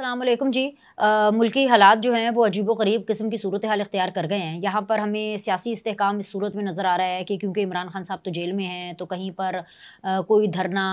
असलम जी आ, मुल्की हालात जो हैं वो अजीब गरीब किस्म की सूरत हाल इख्तियार कर गए हैं यहाँ पर हमें सियासी इसकाम इस सूरत में नज़र आ रहा है कि क्योंकि इमरान खान साहब तो जेल में हैं तो कहीं पर आ, कोई धरना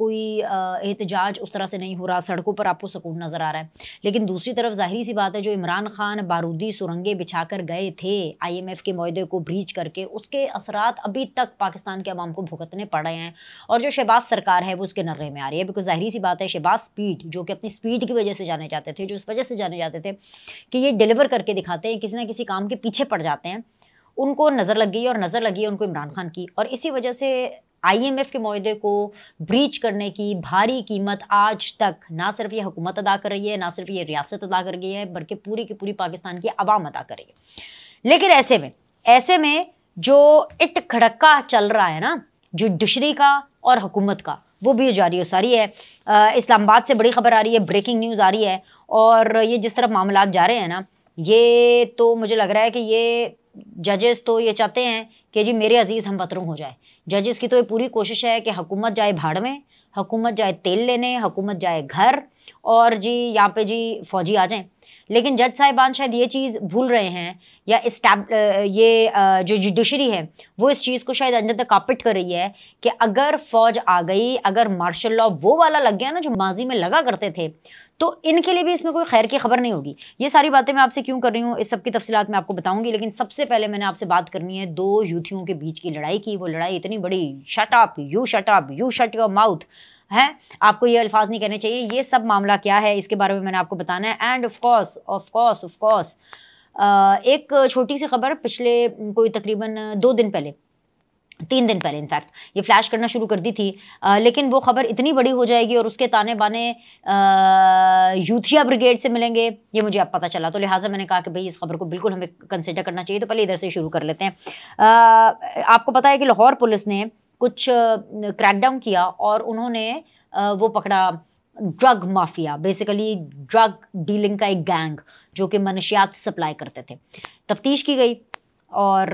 कोई एहतजाज उस तरह से नहीं हो रहा सड़कों पर आपको सुकून नज़र आ रहा है लेकिन दूसरी तरफ ज़ाहरी सी बात है जो इमरान खान बारूदी सुरंगें बिछा कर गए थे आई एम एफ़ के माहदे को ब्रीच करके उसके असरात अभी तक पाकिस्तान के अवाम को भुगतने पड़ रहे हैं और जो शहबाज सरकार है वो उसके नर्रे में आ रही है बिकॉज़ ज़ाहरी सी बात है शहबाज स्पीड जो कि अपनी स्पीड की वजह से जाने जाते थे जो इस वजह से जाने जाते थे कि ये डिलीवर करके दिखाते हैं किसी ना किसी काम के पीछे पड़ जाते हैं उनको नज़र लग गई और नज़र लगी उनको इमरान खान की और इसी वजह से आईएमएफ के माहदे को ब्रीच करने की भारी कीमत आज तक ना सिर्फ ये हुकूमत अदा कर रही है ना सिर्फ ये रियासत अदा कर रही है बल्कि पूरी की पूरी पाकिस्तान की आवाम अदा कर रही है लेकिन ऐसे में ऐसे में जो इट खड़का चल रहा है ना जो का और हुकूमत का वो भी जारी सारी है इस्लामाबाद से बड़ी खबर आ रही है ब्रेकिंग न्यूज़ आ रही है और ये जिस तरफ मामला जा रहे हैं ना ये तो मुझे लग रहा है कि ये जजेस तो ये चाहते हैं कि जी मेरे अजीज़ हम बतरूँ हो जाए जजेस की तो ये पूरी कोशिश है कि हुकूमत जाए भाड़ में हुकूमत जाए तेल लेने हुकूमत जाए घर और जी यहाँ पे जी फ़ौजी आ जाएं लेकिन जज साहिबान शायद ये चीज़ भूल रहे हैं या ये जो जुडिशरी है वो इस चीज़ को शायद अंदर तक कापिट कर रही है कि अगर फ़ौज आ गई अगर मार्शल लॉ वो वाला लग गया ना जो माजी में लगा करते थे तो इनके लिए भी इसमें कोई खैर की खबर नहीं होगी ये सारी बातें मैं आपसे क्यों कर रही हूँ इस सब की तफसीत मैं आपको बताऊँगी लेकिन सबसे पहले मैंने आपसे बात करनी है दो यूथियों के बीच की लड़ाई की वो लड़ाई इतनी बड़ी shut up you shut up you shut your mouth हैं आपको ये अल्फाज नहीं कहने चाहिए ये सब मामला क्या है इसके बारे में मैंने आपको बताना है एंड ऑफकोर्स ऑफकोर्स ऑफकोर्स एक छोटी सी खबर पिछले कोई तकरीबन दो दिन पहले तीन दिन पहले इनफैक्ट ये फ्लैश करना शुरू कर दी थी आ, लेकिन वो खबर इतनी बड़ी हो जाएगी और उसके ताने बाने यूथिया ब्रिगेड से मिलेंगे ये मुझे अब पता चला तो लिहाजा मैंने कहा कि भाई इस खबर को बिल्कुल हमें कंसिडर करना चाहिए तो पहले इधर से शुरू कर लेते हैं आ, आपको पता है कि लाहौर पुलिस ने कुछ क्रैकडाउन किया और उन्होंने वो पकड़ा drug mafia basically drug dealing का एक गैंग जो कि मनशियात सप्लाई करते थे तफ्तीश की गई और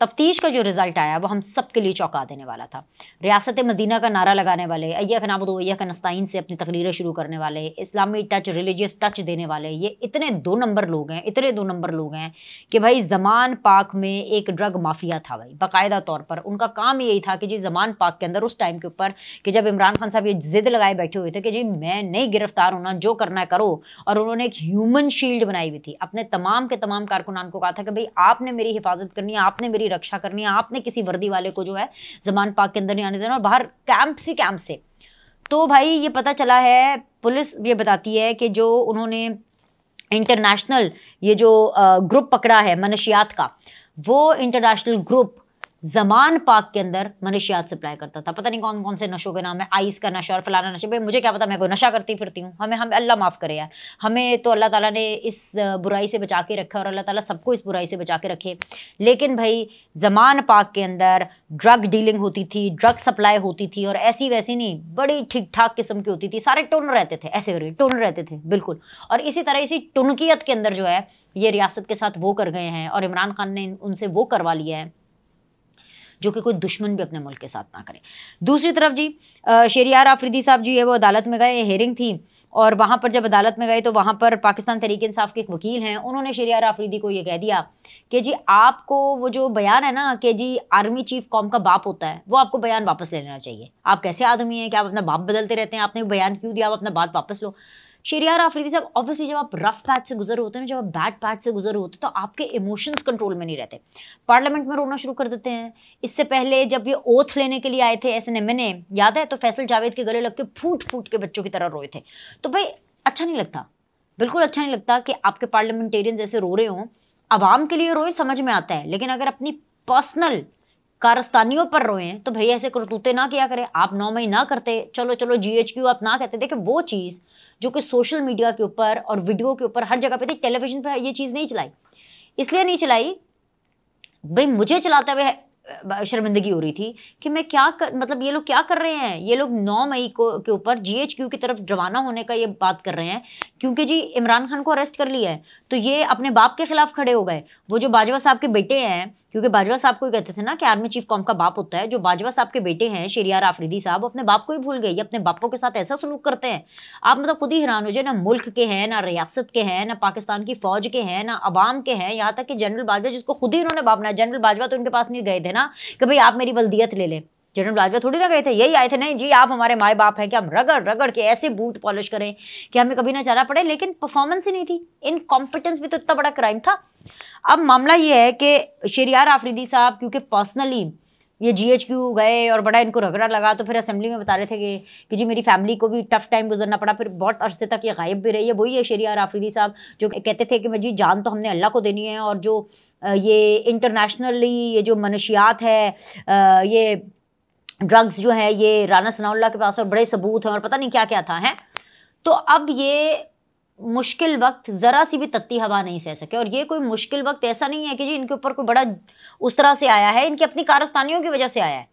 तफ्तीश का जो रिज़ल्ट आया वो हम सब के लिए चौंका देने वाला था रियासत मदीना का नारा लगाने वाले अय्या नाबुद अय्या का नस्ताइन से अपनी तकरीरें शुरू करने वाले इस्लामी टच रिलीजियस टच देने वाले ये इतने दो नंबर लोग हैं इतने दो नंबर लोग हैं कि भाई जमान पाक में एक ड्रग माफिया था भाई बाकायदा तौर पर उनका काम यही था कि जी जमान पाक के अंदर उस टाइम के ऊपर कि जब इमरान खान साहब ये जिद लगाए बैठे हुए थे कि जी मैं नहीं गिरफ्तार होना जो करना है करो और उन्होंने एक ह्यूमन शील्ड बनाई हुई थी अपने तमाम के तमाम कारकुनान को कहा था कि भाई आपने मेरी हिफाजत करनी है आपने मेरी रक्षा करनी है आपने किसी वर्दी वाले को जो है जमान पाक के अंदर नहीं आने देना और बाहर कैंप से कैंप से तो भाई ये पता चला है पुलिस ये बताती है कि जो उन्होंने इंटरनेशनल ये जो ग्रुप पकड़ा है मनशियात का वो इंटरनेशनल ग्रुप जमान पाक के अंदर मनुष्यात सप्लाई करता था पता नहीं कौन कौन से नशों के नाम है आइस का नशा और फलाना नशा भाई मुझे क्या पता मैं कोई नशा करती फिरती हूँ हमें हमें अल्लाह माफ़ करे यार हमें तो अल्लाह ताला ने इस बुराई से बचा के रखा और अल्लाह ताला सबको इस बुराई से बचा के रखे लेकिन भाई जमान पाक के अंदर ड्रग डीलिंग होती थी ड्रग सप्लाई होती थी और ऐसी वैसी नहीं बड़ी ठीक ठाक किस्म की होती थी सारे टुन रहते थे ऐसे करके टुन रहते थे बिल्कुल और इसी तरह इसी टुनकियत के अंदर जो है ये रियासत के साथ वो कर गए हैं और इमरान खान ने उनसे वो करवा लिया है जो कि कोई दुश्मन भी अपने मुल्क के साथ ना करे दूसरी तरफ जी शेरियार आफरीदी साहब जी है वो अदालत में गए हेयरिंग थी और वहाँ पर जब अदालत में गए तो वहाँ पर पाकिस्तान तरीके इंसाफ के एक वकील हैं उन्होंने शेरियार आफरीदी को ये कह दिया कि जी आपको वो जो बयान है ना कि जी आर्मी चीफ कॉम का बाप होता है वो आपको बयान वापस ले लेना चाहिए आप कैसे आदमी हैं कि आप अपना बाप बदलते रहते हैं आपने बयान क्यों दिया आप अपना बात वापस लो शेरियार आफरीदी साहब ऑब्वियसली जब आप रफ पैच से गुजर होते हैं जब आप बैड पैच से गुजर होते हैं तो आपके इमोशंस कंट्रोल में नहीं रहते पार्लियामेंट में रोना शुरू कर देते हैं इससे पहले जब ये ओथ लेने के लिए आए थे ऐसे एन याद है तो फैसल जावेद के गले लग के फूट फूट के बच्चों की तरह रोए थे तो भाई अच्छा नहीं लगता बिल्कुल अच्छा नहीं लगता कि आपके पार्लियामेंटेरियन जैसे रो रहे हों आवाम के लिए रोए समझ में आता है लेकिन अगर अपनी पर्सनल कारस्तानियों पर रोए हैं तो भैया ऐसे करतूते ना किया करें आप नौ मई ना करते चलो चलो जी एच क्यू आप ना कहते देखिए वो चीज़ जो कि सोशल मीडिया के ऊपर और वीडियो के ऊपर हर जगह पे थी टेलीविजन पर ये चीज़ नहीं चलाई इसलिए नहीं चलाई भाई मुझे चलाते हुए शर्मिंदगी हो रही थी कि मैं क्या कर मतलब ये लोग क्या कर रहे हैं ये लोग नौ मई को के ऊपर क्यू की तरफ रवाना होने का ये बात कर रहे हैं क्योंकि जी इमरान खान को अरेस्ट कर लिया है तो ये अपने बाप के खिलाफ खड़े हो गए वो जो बाजवा साहब के बेटे हैं क्योंकि बाजवा साहब को कहते थे ना कि आर्मी चीफ कॉम का बाप होता है जो बाजवा साहब के बेटे हैं शेरियार आफरीदी साहब अपने बाप को ही भूल गए ये अपने बापों के साथ ऐसा सलूक करते हैं आप मतलब खुद ही हैरान हो जाए ना मुल्क के हैं ना रियासत के हैं ना पाकिस्तान की फ़ौज के हैं ना अवाम के हैं यहाँ तक कि जनरल बाजवा जिसको खुद ही उन्होंने बापना जनरल बाजवा तो उनके पास नहीं गए थे ना कि भाई आप मेरी बल्दियत ले लें जनरल बाजवा थोड़ी ना गए थे यही आए थे नहीं जी आप हमारे माए बाप हैं कि हम रगड़ रगड़ के ऐसे बूट पॉलिश करें कि हमें कभी ना जाना पड़े लेकिन परफॉर्मेंस ही नहीं थी इनकॉम्पिटेंस भी तो इतना बड़ा क्राइम था अब मामला ये है कि शेरियार आफरीदी साहब क्योंकि पर्सनली ये जी एच क्यू गए और बड़ा इनको रगड़ा लगा तो फिर असेंबली में बता रहे थे कि, कि जी मेरी फैमिली को भी टफ टाइम गुजरना पड़ा फिर बहुत अरसे तक ये गायब भी रही है वही है शेरियार आफरीदी साहब जो कहते थे कि मैं जी जान तो हमने अल्लाह को देनी है और जो ये इंटरनेशनली ये जो मनशियात है ये ड्रग्स जो है ये राना सनाउल्ला के पास और बड़े सबूत हैं और पता नहीं क्या क्या था हैं तो अब ये मुश्किल वक्त ज़रा सी भी तत्ती हवा नहीं सह सके और ये कोई मुश्किल वक्त ऐसा नहीं है कि जी इनके ऊपर कोई बड़ा उस तरह से आया है इनकी अपनी कारस्तानियों की वजह से आया है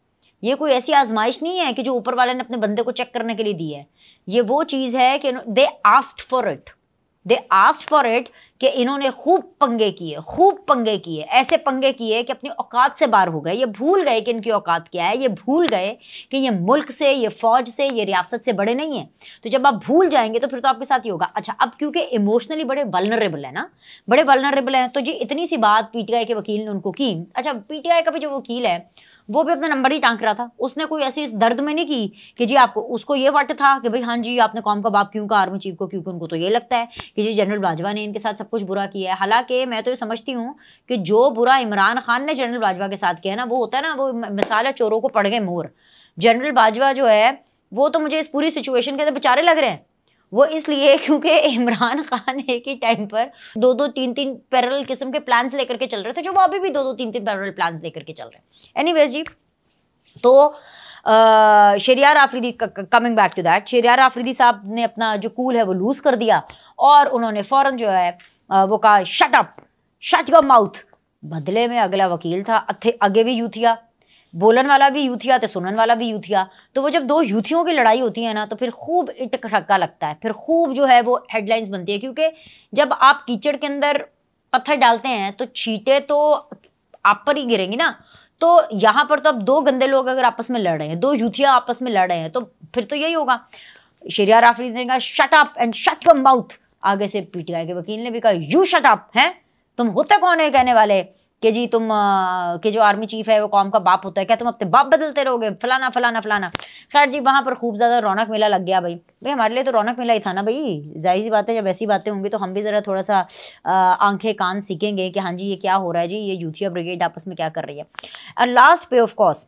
ये कोई ऐसी आजमाइश नहीं है कि जो ऊपर वाले ने अपने बंदे को चेक करने के लिए दी है ये वो चीज़ है कि they asked for it they asked for it कि इन्होंने खूब पंगे किए खूब पंगे किए ऐसे पंगे किए कि अपनी औकात से बाहर हो गए ये भूल गए कि इनकी औकात क्या है ये भूल गए कि ये मुल्क से ये फ़ौज से ये रियासत से बड़े नहीं हैं तो जब आप भूल जाएंगे तो फिर तो आपके साथ ही होगा अच्छा अब क्योंकि इमोशनली बड़े वलनरेबल है ना बड़े वलनरेबल हैं तो जी इतनी सी बात पी के वकील ने उनको की अच्छा पी का भी जो वकील है वो भी अपना नंबर ही टाँग रहा था उसने कोई ऐसी दर्द में नहीं की कि जी आपको उसको ये वट था कि भाई हाँ जी आपने कौम का बाप क्यों कहा आर्मी चीफ को क्योंकि उनको तो ये लगता है कि जी जनरल बाजवा ने इनके साथ सब कुछ बुरा किया है हालांकि मैं तो ये समझती हूँ कि जो बुरा इमरान खान ने जनरल बाजवा के साथ किया है ना वो होता है ना वो मिसाल है चोरों को पड़ गए मोर जनरल बाजवा जो है वो तो मुझे इस पूरी सिचुएशन के अंदर बेचारे लग रहे हैं वो इसलिए क्योंकि इमरान खान एक ही टाइम पर दो दो तीन तीन पैरल किस्म के प्लान्स लेकर के चल रहे थे जो वो अभी भी दो दो तीन तीन पैरल प्लान्स लेकर के चल रहे हैं एनीवेज जी तो Sheriyar Afridi coming back to that Sheriyar Afridi साहब ने अपना जो कूल है वो लूज़ कर दिया और उन्होंने फ़ौर जो है वो कहा shut up shut your mouth बदले में अगला वकील था अथे आगे भी यूथिया बोलन वाला भी यूथिया तो सुनन वाला भी यूथिया तो वो जब दो यूथियों की लड़ाई होती है ना तो फिर खूब इट खड़का लगता है फिर खूब जो है वो हेडलाइंस बनती है क्योंकि जब आप कीचड़ के अंदर पत्थर डालते हैं तो छीटे तो आप पर ही गिरेंगी ना तो यहाँ पर तो अब दो गंदे लोग अगर आपस में लड़ रहे हैं दो यूथिया आपस में लड़ रहे हैं तो फिर तो यही होगा शेरिया राफरी ने कहा shut up and shut your mouth आगे से पीटीआई के वकील ने भी कहा यू शट अप हैं तुम होते कौन है कहने वाले कि जी तुम के जो आर्मी चीफ है वो कौम का बाप होता है क्या तुम अपने बाप बदलते रहोगे फलाना फलाना फलाना खैर जी वहाँ पर खूब ज़्यादा रौनक मेला लग गया भाई भाई हमारे लिए तो रौनक मेला ही था ना भाई जाहिर सी बात है जब ऐसी बातें होंगी तो हम भी ज़रा थोड़ा सा आंखें कान सीखेंगे कि हाँ जी ये क्या हो रहा है जी ये यूथिया ब्रिगेड आपस में क्या कर रही है एंड लास्ट पे ऑफ कॉर्स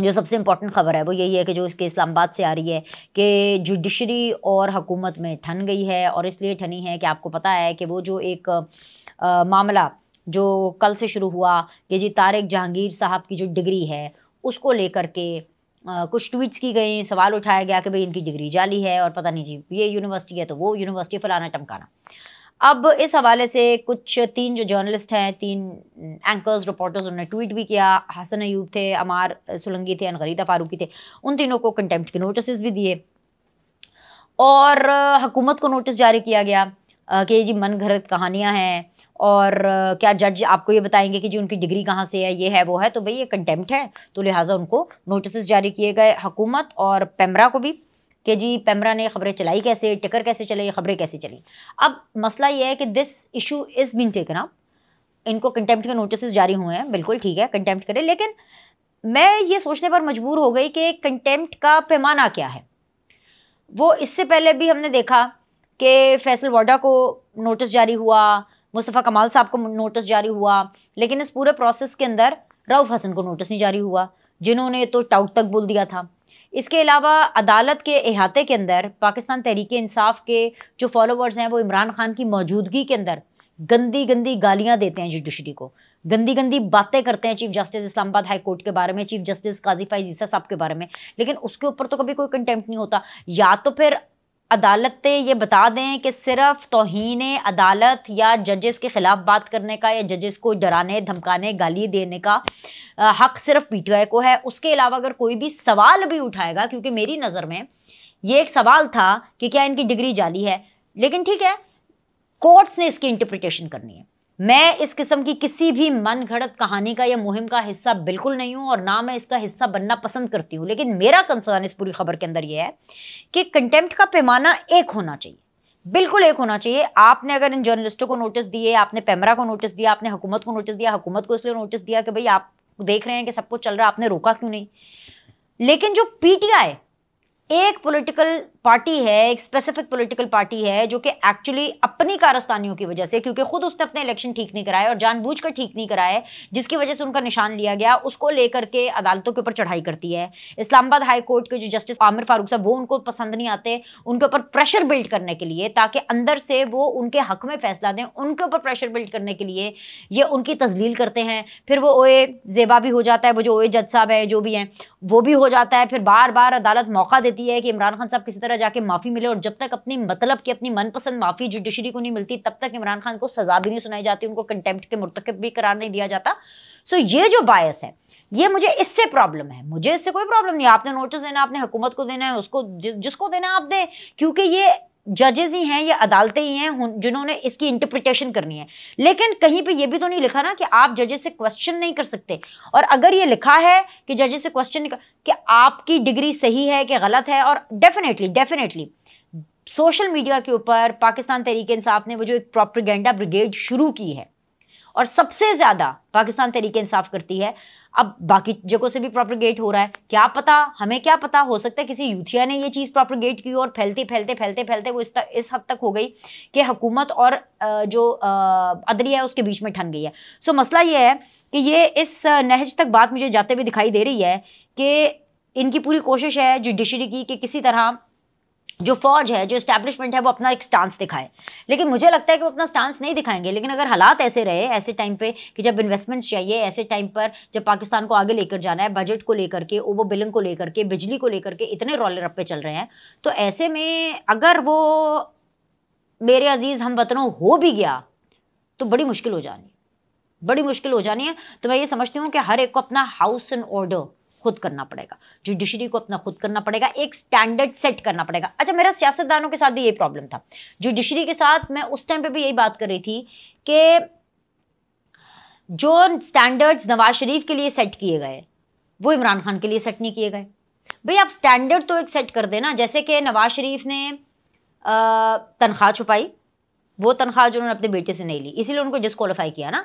जो सबसे इंपॉर्टेंट खबर है वो यही है कि जो इसके इस्लामाबाद से आ रही है कि जुडिशरी और हुकूमत में ठन गई है और इसलिए ठनी है कि आपको पता है कि वो जो एक मामला जो कल से शुरू हुआ कि जी तारिक जहांगीर साहब की जो डिग्री है उसको लेकर के कुछ ट्वीट्स की गई सवाल उठाया गया कि भाई इनकी डिग्री जाली है और पता नहीं जी ये यूनिवर्सिटी है तो वो यूनिवर्सिटी फलाना टमकाना अब इस हवाले से कुछ तीन जो जर्नलिस्ट हैं तीन एंकर्स रिपोर्टर्स उन्होंने ट्वीट भी किया हसन अयूब थे अमार सुलंगी थे अनगरीदा फारूकी थे उन तीनों को कंटेम्प्ट के नोटिस भी दिए और हकूमत को नोटिस जारी किया गया कि जी मन घरत कहानियाँ हैं और क्या जज आपको ये बताएंगे कि जी उनकी डिग्री कहाँ से है ये है वो है तो भाई ये कंटेम्प्ट है तो लिहाजा उनको नोटिस जारी किए गए हुकूमत और पैमरा को भी कि जी पैमरा ने खबरें चलाई कैसे टिकर कैसे चले खबरें कैसे चली अब मसला ये है कि this issue is been taken up इनको कंटेम्प्ट के नोटिस जारी हुए हैं बिल्कुल ठीक है कंटेम्प्ट करें लेकिन मैं ये सोचने पर मजबूर हो गई कि कंटेम्प्ट का पैमाना क्या है वो इससे पहले भी हमने देखा कि फैसल वाडा को नोटिस जारी हुआ मुस्तफ़ा कमाल साहब को नोटिस जारी हुआ लेकिन इस पूरे प्रोसेस के अंदर रऊफ़ हसन को नोटिस नहीं जारी हुआ जिन्होंने तो टाउट तक बोल दिया था इसके अलावा अदालत के अहाते के अंदर पाकिस्तान तहरीक इंसाफ के जो फॉलोवर्स हैं वो इमरान खान की मौजूदगी के अंदर गंदी गंदी गालियां देते हैं जुडिशरी को गंदी गंदी बातें करते हैं chief justice Islamabad high court के बारे में चीफ जस्टिस काजीफाई जीसा साहब के बारे में लेकिन उसके ऊपर तो कभी कोई कंटेम्प्ट नहीं होता या तो फिर अदालतें ये बता दें कि सिर्फ तोहन अदालत या जजेस के ख़िलाफ़ बात करने का या जजेस को डराने धमकाने गाली देने का हक सिर्फ पीटीआई को है उसके अलावा अगर कोई भी सवाल भी उठाएगा क्योंकि मेरी नज़र में ये एक सवाल था कि क्या इनकी डिग्री जाली है लेकिन ठीक है कोर्ट्स ने इसकी इंटरप्रिटेशन करनी है मैं इस किस्म की किसी भी मन घड़त कहानी का या मुहिम का हिस्सा बिल्कुल नहीं हूँ और ना मैं इसका हिस्सा बनना पसंद करती हूँ लेकिन मेरा कंसर्न इस पूरी खबर के अंदर यह है कि कंटेम्प्ट का पैमाना एक होना चाहिए बिल्कुल एक होना चाहिए आपने अगर इन जर्नलिस्टों को नोटिस दिए आपने पैमरा को नोटिस दिया आपने हुकूमत को नोटिस दिया हुकूमत को इसलिए नोटिस दिया कि भाई आप देख रहे हैं कि सब कुछ चल रहा है आपने रोका क्यों नहीं लेकिन जो पीटीआई एक पॉलिटिकल पार्टी है एक स्पेसिफिक पॉलिटिकल पार्टी है जो कि एक्चुअली अपनी कारस्तानियों की वजह से क्योंकि खुद उसने अपने इलेक्शन ठीक नहीं कराए और जानबूझकर ठीक नहीं कराए जिसकी वजह से उनका निशान लिया गया उसको लेकर के अदालतों के ऊपर चढ़ाई करती है इस्लामाबाद हाई कोर्ट के जो जस्टिस आमिर फारूक साहब वो उनको पसंद नहीं आते उनके ऊपर प्रेशर बिल्ड करने के लिए ताकि अंदर से वो उनके हक में फैसला दें उनके ऊपर प्रेशर बिल्ड करने के लिए ये उनकी तजलील करते हैं फिर वो ओए जेबा भी हो जाता है वो जो ओए जज साहब हैं जो भी हैं वो भी हो जाता है फिर बार बार अदालत मौका देती है कि इमरान खान साहब किसी तरह जाके माफ़ी मिले और जब तक अपने मतलब की अपनी मनपसंद माफ़ी जुडिशरी को नहीं मिलती तब तक इमरान खान को सज़ा भी नहीं सुनाई जाती उनको कंटेम्प्ट के मुरतकब भी करार नहीं दिया जाता सो ये जो बायस है ये मुझे इससे प्रॉब्लम है मुझे इससे कोई प्रॉब्लम नहीं आपने नोटिस देना आपने हुकूमत को देना है उसको जिसको देना आप दें क्योंकि ये जजेस ही हैं या अदालतें ही हैं जिन्होंने इसकी इंटरप्रिटेशन करनी है लेकिन कहीं पे ये भी तो नहीं लिखा ना कि आप जजेस से क्वेश्चन नहीं कर सकते और अगर ये लिखा है कि जजेस से क्वेश्चन नहीं कर कि आपकी डिग्री सही है कि गलत है और डेफिनेटली डेफिनेटली सोशल मीडिया के ऊपर पाकिस्तान तहरीक इंसाफ ने वो जो एक प्रोपरगेंडा ब्रिगेड शुरू की है और सबसे ज़्यादा पाकिस्तान तरीके इंसाफ करती है अब बाकी जगहों से भी प्रोपरगेट हो रहा है क्या पता हमें क्या पता हो सकता है किसी यूथिया ने ये चीज़ प्रोपरगेट की और फैलते फैलते फैलते फैलते वो इस तक इस हद तक हो गई कि हुकूमत और जो अदरिया है उसके बीच में ठन गई है सो मसला ये है कि ये इस नहज तक बात मुझे जाते हुए दिखाई दे रही है कि इनकी पूरी कोशिश है जुडिशरी की कि किसी तरह जो फौज है जो इस्टेब्लिशमेंट है वो अपना एक स्टांस दिखाए लेकिन मुझे लगता है कि वो अपना स्टांस नहीं दिखाएंगे लेकिन अगर हालात ऐसे रहे ऐसे टाइम पे कि जब इन्वेस्टमेंट्स चाहिए ऐसे टाइम पर जब पाकिस्तान को आगे लेकर जाना है बजट को लेकर के ओवर बिलिंग को लेकर के बिजली को लेकर के इतने रोलर अप पे चल रहे हैं तो ऐसे में अगर वो मेरे अजीज़ हम वतनों हो भी गया तो बड़ी मुश्किल हो जानी बड़ी मुश्किल हो जानी है तो मैं ये समझती हूँ कि हर एक को अपना हाउस इन ऑर्डर खुद करना पड़ेगा जुडिशरी को अपना खुद करना पड़ेगा एक स्टैंडर्ड सेट करना पड़ेगा अच्छा मेरा सियासतदानों के साथ भी यही प्रॉब्लम था जुडिशरी के साथ मैं उस टाइम पर भी यही बात कर रही थी कि जो स्टैंडर्ड्स नवाज शरीफ के लिए सेट किए गए वो इमरान खान के लिए सेट नहीं किए गए भाई आप स्टैंडर्ड तो एक सेट कर देना जैसे कि नवाज शरीफ ने तनख्वाह छुपाई वो तनख्वाह जो उन्होंने अपने बेटे से नहीं ली इसीलिए उनको डिस्कवालीफाई किया ना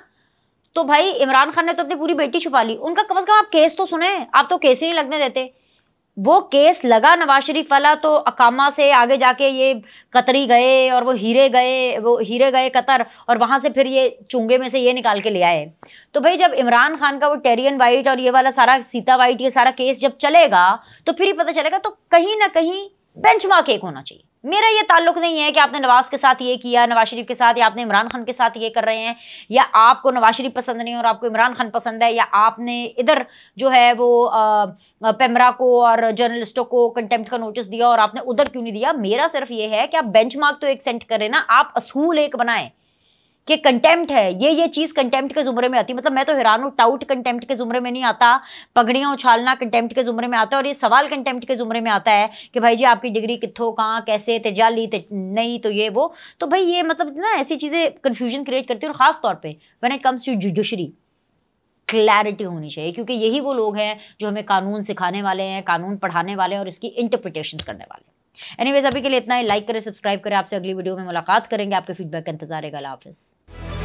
तो भाई इमरान खान ने तो अपनी पूरी बेटी छुपा ली उनका कम अज़ कम आप केस तो सुने आप तो केस ही नहीं लगने देते वो केस लगा नवाज शरीफ वाला तो अकामा से आगे जाके ये कतरी गए और वो हीरे गए वो हीरे गए कतर और वहाँ से फिर ये चुंगे में से ये निकाल के ले आए तो भाई जब इमरान खान का वो टेरियन वाइट और ये वाला सारा सीता वाइट ये सारा केस जब चलेगा तो फिर ही पता चलेगा तो कहीं ना कहीं बेंच मार्क एक होना चाहिए मेरा ये ताल्लुक नहीं है कि आपने नवाज के साथ ये किया नवाज शरीफ के साथ या आपने इमरान खान के साथ ये कर रहे हैं या आपको नवाज शरीफ पसंद नहीं और आपको इमरान खान पसंद है या आपने इधर जो है वो पैमरा को और जर्नलिस्टों को कंटेम्प्ट का नोटिस दिया और आपने उधर क्यों नहीं दिया मेरा सिर्फ ये है कि आप बेंच तो एक सेंट करें ना आप असूल एक बनाएं कि कंटेम्प्ट है ये ये चीज़ कंटेम्प्ट के ज़ुमरे में आती है मतलब मैं तो हैरान हूँ टाउट कंटेम्प्ट के ज़ुमरे में नहीं आता पगड़ियाँ उछालना कंटेम्प्ट के ज़ुमरे में आता है और ये सवाल कंटेम्प्ट के ज़ुमरे में आता है कि भाई जी आपकी डिग्री कितों कहाँ कैसे जाली ते, नहीं तो ये वो तो भाई ये मतलब ना ऐसी चीज़ें कन्फ्यूजन क्रिएट करती है और ख़ास तौर पर when it comes to judiciary clarity होनी चाहिए क्योंकि यही वो लोग हैं जो हमें कानून सिखाने वाले हैं कानून पढ़ाने वाले हैं और इसकी इंटरप्रिटेशन करने वाले हैं एनीवेज अभी के लिए इतना ही लाइक करें सब्सक्राइब करें आपसे अगली वीडियो में मुलाकात करेंगे आपके फीडबैक का इंतजार है हाफिज़